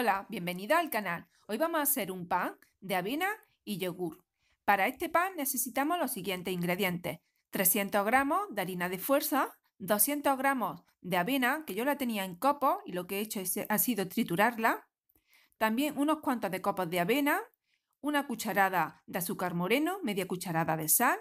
Hola, bienvenida al canal. Hoy vamos a hacer un pan de avena y yogur. Para este pan necesitamos los siguientes ingredientes. 300 gramos de harina de fuerza, 200 gramos de avena, que yo la tenía en copo y lo que he hecho es, ha sido triturarla. También unos cuantos de copos de avena, una cucharada de azúcar moreno, media cucharada de sal,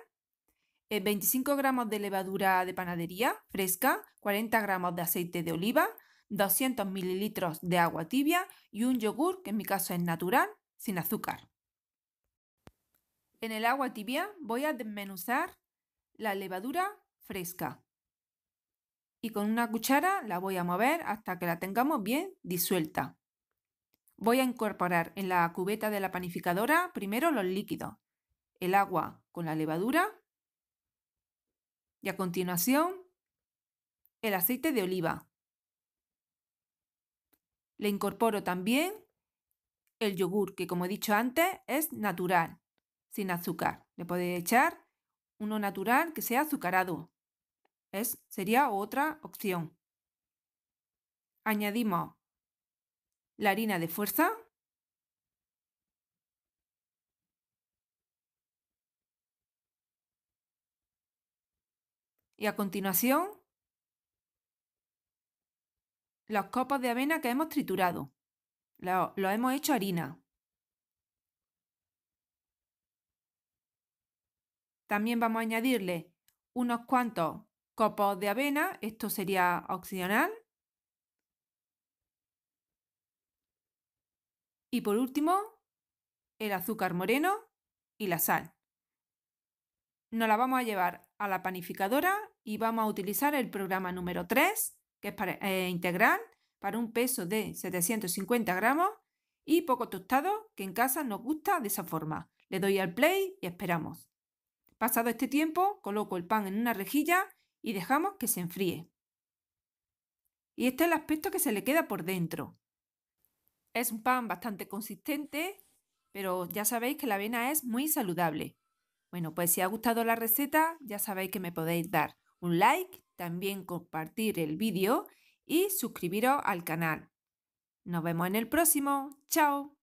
25 eh, gramos de levadura de panadería fresca, 40 gramos de aceite de oliva, 200 mililitros de agua tibia y un yogur, que en mi caso es natural, sin azúcar. En el agua tibia voy a desmenuzar la levadura fresca y con una cuchara la voy a mover hasta que la tengamos bien disuelta. Voy a incorporar en la cubeta de la panificadora primero los líquidos, el agua con la levadura y a continuación el aceite de oliva. Le incorporo también el yogur, que como he dicho antes es natural, sin azúcar. Le podéis echar uno natural que sea azucarado. Es, sería otra opción. Añadimos la harina de fuerza. Y a continuación los copos de avena que hemos triturado. Los lo hemos hecho harina. También vamos a añadirle unos cuantos copos de avena, esto sería opcional. Y por último, el azúcar moreno y la sal. Nos la vamos a llevar a la panificadora y vamos a utilizar el programa número 3 que es para, eh, integral, para un peso de 750 gramos y poco tostado, que en casa nos gusta de esa forma. Le doy al play y esperamos. Pasado este tiempo, coloco el pan en una rejilla y dejamos que se enfríe. Y este es el aspecto que se le queda por dentro. Es un pan bastante consistente, pero ya sabéis que la avena es muy saludable. Bueno, pues si ha gustado la receta, ya sabéis que me podéis dar un like también compartir el vídeo y suscribiros al canal. Nos vemos en el próximo. ¡Chao!